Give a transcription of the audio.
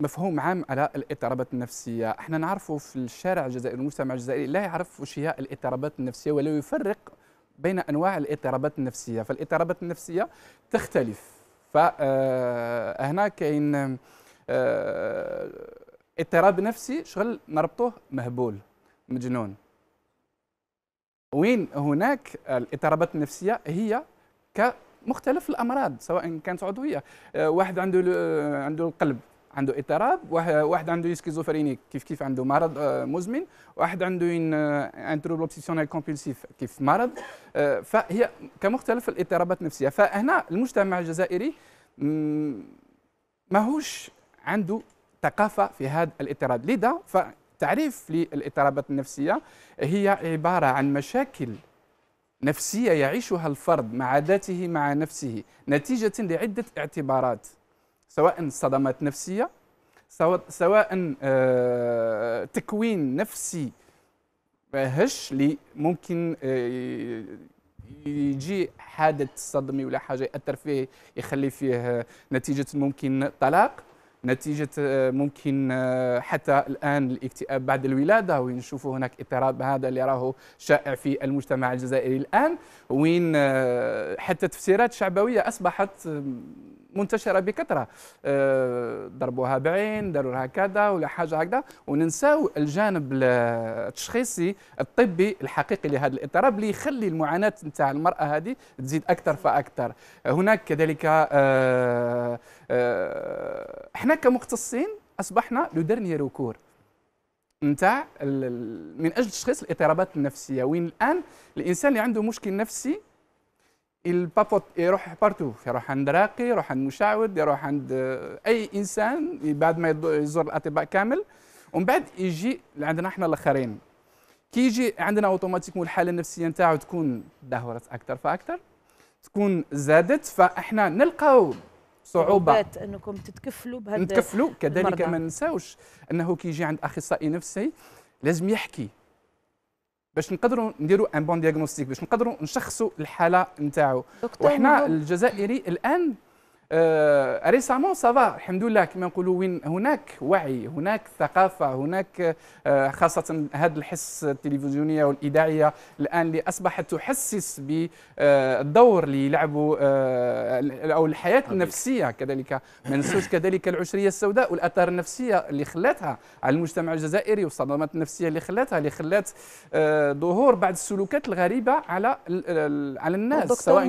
مفهوم عام على الاضطرابات النفسيه احنا نعرفوا في الشارع الجزائري المجتمع الجزائري لا يعرف وش هي الاضطرابات النفسيه ولا يفرق بين انواع الاضطرابات النفسيه فالاضطرابات النفسيه تختلف فهنا آه، كاين آه، اضطراب نفسي شغل نربطوه مهبول مجنون وين هناك الاضطرابات النفسيه هي كمختلف الامراض سواء كانت عضويه آه، واحد عنده عنده القلب عنده اضطراب واحد عنده سكيزوفريني كيف كيف عنده مرض آه، مزمن واحد عنده ان آه، تروبل كيف مرض آه، فهي كمختلف الاضطرابات النفسيه فهنا المجتمع الجزائري ماهوش عنده ثقافه في هذا الاضطراب لذا فتعريف للاضطرابات النفسية هي عبارة عن مشاكل نفسية يعيشها الفرد مع ذاته مع نفسه نتيجة لعدة اعتبارات سواء صدمات نفسية سواء آه، تكوين نفسي هش اللي ممكن آه، يجي حادث صدمي ولا حاجه ياثر فيه يخلي فيه آه، نتيجه ممكن طلاق نتيجة ممكن حتى الآن الاكتئاب بعد الولادة وين هناك اضطراب هذا اللي راه شائع في المجتمع الجزائري الآن وين حتى تفسيرات شعبوية أصبحت منتشره بكثره آه، ضربوها بعين داروا لها كذا ولا حاجه هكذا وننساو الجانب التشخيصي الطبي الحقيقي لهذا الاضطراب اللي يخلي المعاناه نتاع المراه هذه تزيد اكثر فاكثر هناك كذلك آه، آه، احنا كمختصين اصبحنا لو ديرني ريكور نتاع من اجل تشخيص الاضطرابات النفسيه وين الان الانسان اللي عنده مشكل نفسي البابوت يروح بارتو يروح عند راقي يروح عند مشعوذ يروح عند آه، اي انسان بعد ما يزور الاطباء كامل ومن بعد يجي عندنا احنا الاخرين كي يجي عندنا اوتوماتيكمون الحاله النفسيه نتاعو تكون تدهورت اكثر فاكثر تكون زادت فاحنا نلقاو صعوبه انكم تتكفلوا بهذا نتكفلوا كذلك المرضى. ما ننساوش انه كي يجي عند اخصائي نفسي لازم يحكي باش نقدروا نديروا ان بون دياغنوستيك باش نقدروا نشخصوا الحاله نتاعو وحنا الجزائري الان ريسامون سافا الحمد لله كما نقولوا وين هناك وعي هناك ثقافه هناك آه، خاصه هذا الحس التلفزيونيه والاذاعيه الان اللي اصبحت تحسس بالدور آه، اللي يلعبوا آه، او الحياه النفسيه كذلك ما ننسوش كذلك العشريه السوداء والاثار النفسيه اللي خلاتها على المجتمع الجزائري والصدمات النفسيه اللي خلاتها اللي خلات ظهور بعض السلوكات الغريبه على على الناس سواء